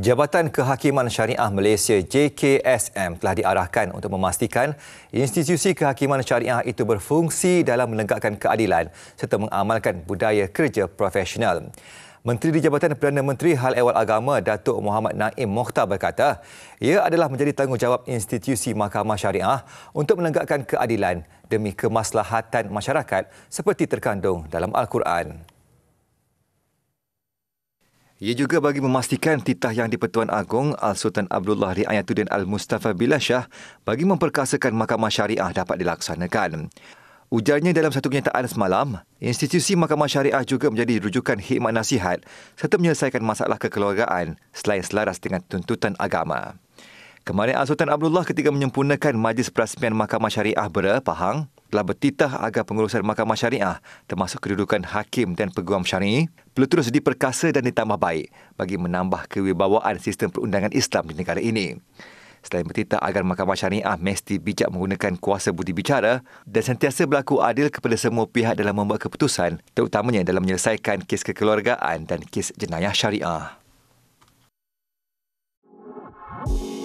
Jabatan Kehakiman Syariah Malaysia JKSM telah diarahkan untuk memastikan institusi kehakiman syariah itu berfungsi dalam menegakkan keadilan serta mengamalkan budaya kerja profesional. Menteri di Jabatan Perdana Menteri Hal Ehwal Agama Datuk Muhammad Naim Mokhtar berkata, ia adalah menjadi tanggungjawab institusi Mahkamah Syariah untuk menegakkan keadilan demi kemaslahatan masyarakat seperti terkandung dalam Al-Quran. Ia juga bagi memastikan titah yang di-Pertuan Agong Al-Sultan Abdullah Riayatuddin Al-Mustafa Bilashah bagi memperkasakan Mahkamah Syariah dapat dilaksanakan. Ujarnya dalam satu kenyataan semalam, institusi Mahkamah Syariah juga menjadi rujukan hikmat nasihat serta menyelesaikan masalah kekeluargaan selain selaras dengan tuntutan agama. Kemarin Al-Sultan Abdullah ketika menyempurnakan Majlis Perasmian Mahkamah Syariah Bera, Pahang, telah bertitah agar pengurusan Mahkamah Syariah termasuk kedudukan hakim dan peguam syari'i perlu terus diperkasa dan ditambah baik bagi menambah kewibawaan sistem perundangan Islam di negara ini. Selain bertitah agar Mahkamah Syariah mesti bijak menggunakan kuasa budi bicara dan sentiasa berlaku adil kepada semua pihak dalam membuat keputusan terutamanya dalam menyelesaikan kes kekeluargaan dan kes jenayah syariah. Thank